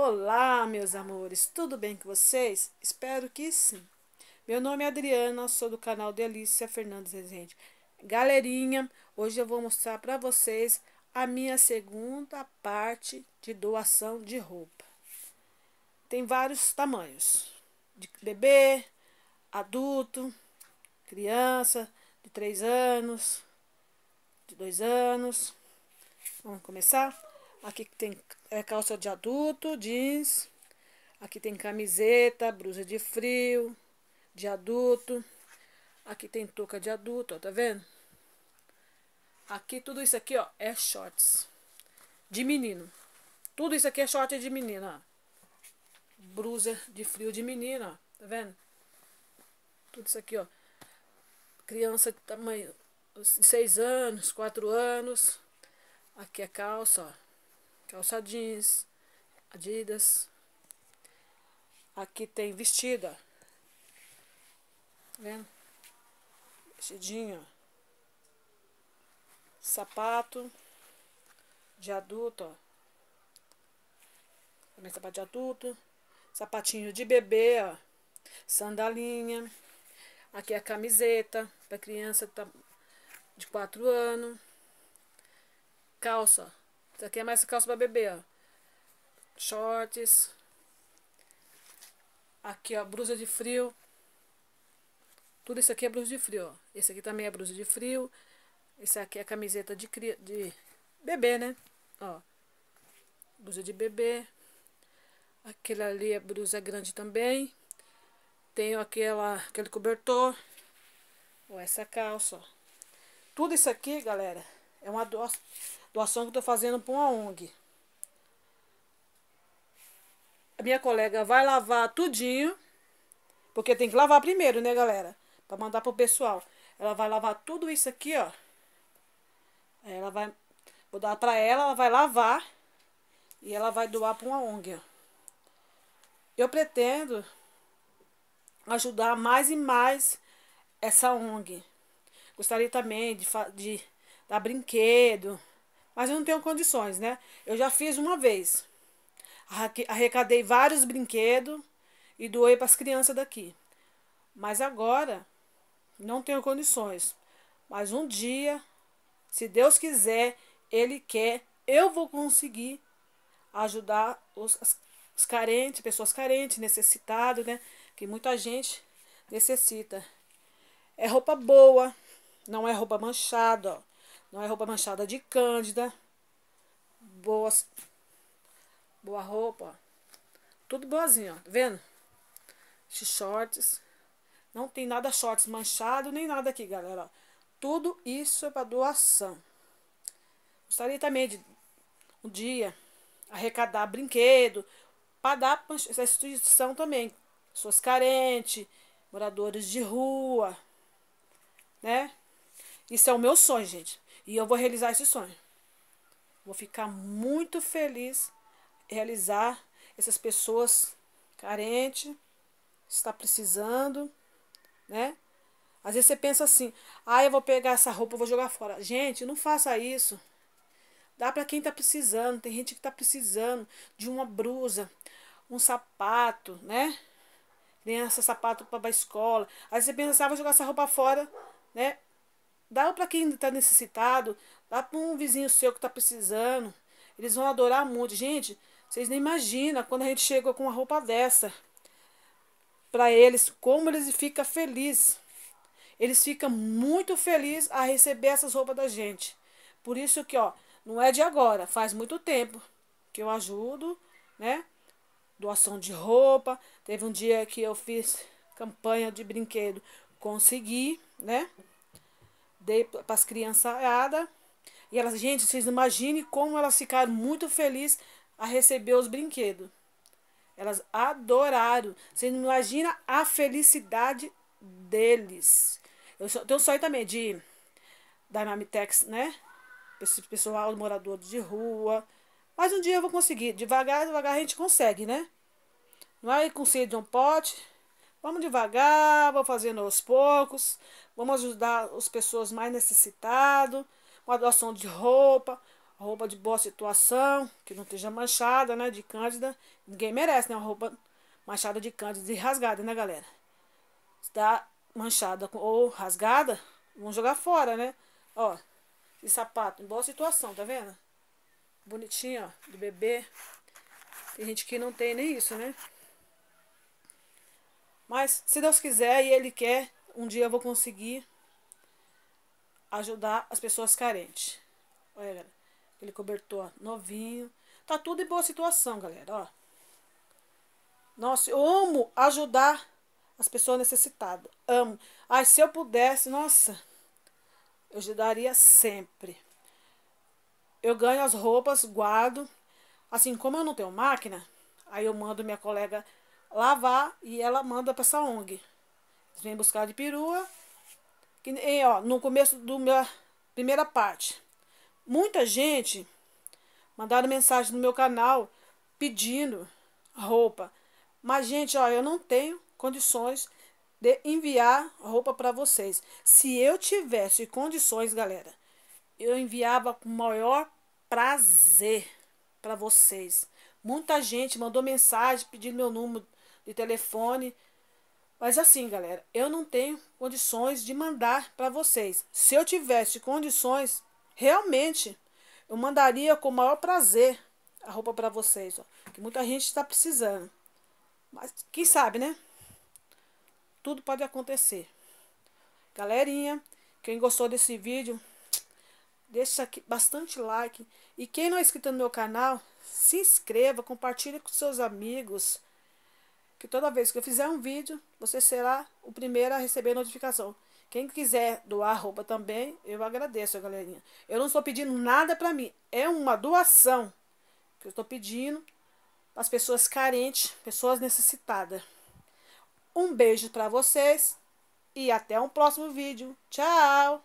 Olá, meus amores, tudo bem com vocês? Espero que sim. Meu nome é Adriana, sou do canal Delícia Fernandes Rezende. Galerinha, hoje eu vou mostrar para vocês a minha segunda parte de doação de roupa. Tem vários tamanhos, de bebê, adulto, criança de 3 anos, de 2 anos. Vamos começar? Aqui tem é, calça de adulto, jeans. Aqui tem camiseta, blusa de frio, de adulto. Aqui tem touca de adulto, ó, tá vendo? Aqui, tudo isso aqui, ó, é shorts. De menino. Tudo isso aqui é short de menino, ó. Blusa de frio de menino, ó. Tá vendo? Tudo isso aqui, ó. Criança de tamanho de anos, quatro anos. Aqui é calça, ó calça jeans, Adidas. Aqui tem vestida. Tá vendo? Vestidinho. Sapato de adulto, ó. Também sapato de adulto. Sapatinho de bebê, ó. Sandalinha. Aqui é a camiseta para criança tá, de 4 anos. Calça, isso aqui é mais calça pra bebê, ó. Shorts. Aqui, ó, blusa de frio. Tudo isso aqui é blusa de frio, ó. Esse aqui também é blusa de frio. Esse aqui é camiseta de, cri... de bebê, né? Ó. Blusa de bebê. Aquele ali é blusa grande também. Tenho aquela, aquele cobertor. Ou essa calça, ó. Tudo isso aqui, galera, é uma doce doação que eu estou fazendo para uma ONG. A minha colega vai lavar tudinho, porque tem que lavar primeiro, né, galera? Para mandar pro pessoal. Ela vai lavar tudo isso aqui, ó. Ela vai vou dar para ela, ela vai lavar e ela vai doar para uma ONG. Ó. Eu pretendo ajudar mais e mais essa ONG. Gostaria também de, de dar brinquedo, mas eu não tenho condições, né? Eu já fiz uma vez. Arrecadei vários brinquedos e doei para as crianças daqui. Mas agora não tenho condições. Mas um dia, se Deus quiser, Ele quer, eu vou conseguir ajudar os, os carentes, pessoas carentes, necessitadas, né? Que muita gente necessita. É roupa boa, não é roupa manchada, ó. Não é roupa manchada de cândida. Boas. Boa roupa. Tudo boazinho, ó. Tá vendo? shorts. Não tem nada shorts manchado, nem nada aqui, galera. Tudo isso é para doação. Gostaria também de um dia arrecadar brinquedo para dar para essa instituição também. Pessoas carentes, moradores de rua, né? Isso é o meu sonho, gente. E eu vou realizar esse sonho. Vou ficar muito feliz realizar essas pessoas carentes, está precisando, né? Às vezes você pensa assim: "Ah, eu vou pegar essa roupa, vou jogar fora". Gente, não faça isso. Dá para quem está precisando. Tem gente que está precisando de uma blusa, um sapato, né? Criança, sapato para a escola. Aí você pensa assim, ah, vou jogar essa roupa fora, né? Dá para quem está necessitado, dá para um vizinho seu que está precisando. Eles vão adorar muito. Gente, vocês nem imaginam quando a gente chegou com uma roupa dessa. Para eles, como eles ficam felizes. Eles ficam muito felizes a receber essas roupas da gente. Por isso que, ó, não é de agora, faz muito tempo que eu ajudo, né? Doação de roupa. Teve um dia que eu fiz campanha de brinquedo, consegui, né? dei para as crianças E elas, gente, vocês imaginem como elas ficaram muito felizes a receber os brinquedos. Elas adoraram. Vocês não imaginam a felicidade deles. Eu tenho um sonho também de da Mamitex, né? Esse pessoal, morador de rua. Mas um dia eu vou conseguir. Devagar, devagar a gente consegue, né? Não é conseguir de um pote. Vamos devagar, vou fazendo aos poucos, vamos ajudar as pessoas mais necessitadas, uma doação de roupa, roupa de boa situação, que não esteja manchada, né, de cândida. Ninguém merece, né, uma roupa manchada de cândida e rasgada, né, galera? Está manchada ou rasgada, vamos jogar fora, né? Ó, esse sapato em boa situação, tá vendo? Bonitinho, ó, do bebê. Tem gente que não tem nem isso, né? Mas se Deus quiser e Ele quer, um dia eu vou conseguir ajudar as pessoas carentes. Olha, galera, aquele cobertor novinho. Tá tudo em boa situação, galera, ó. Nossa, eu amo ajudar as pessoas necessitadas. Amo. Ai, se eu pudesse, nossa, eu ajudaria sempre. Eu ganho as roupas, guardo. Assim, como eu não tenho máquina, aí eu mando minha colega lavar e ela manda para essa ONG. Eles vêm buscar de perua. Que, e, ó, no começo do minha primeira parte. Muita gente mandaram mensagem no meu canal pedindo roupa. Mas, gente, ó, eu não tenho condições de enviar roupa para vocês. Se eu tivesse condições, galera, eu enviava com o maior prazer para vocês. Muita gente mandou mensagem pedindo meu número de telefone. Mas assim, galera, eu não tenho condições de mandar para vocês. Se eu tivesse condições, realmente, eu mandaria com o maior prazer a roupa para vocês, ó, que muita gente está precisando. Mas quem sabe, né? Tudo pode acontecer. Galerinha, quem gostou desse vídeo, deixa aqui bastante like. E quem não é inscrito no meu canal, se inscreva, compartilhe com seus amigos que toda vez que eu fizer um vídeo, você será o primeiro a receber notificação. Quem quiser doar roupa também, eu agradeço, galerinha. Eu não estou pedindo nada para mim, é uma doação que eu estou pedindo para as pessoas carentes, pessoas necessitadas. Um beijo para vocês e até um próximo vídeo. Tchau!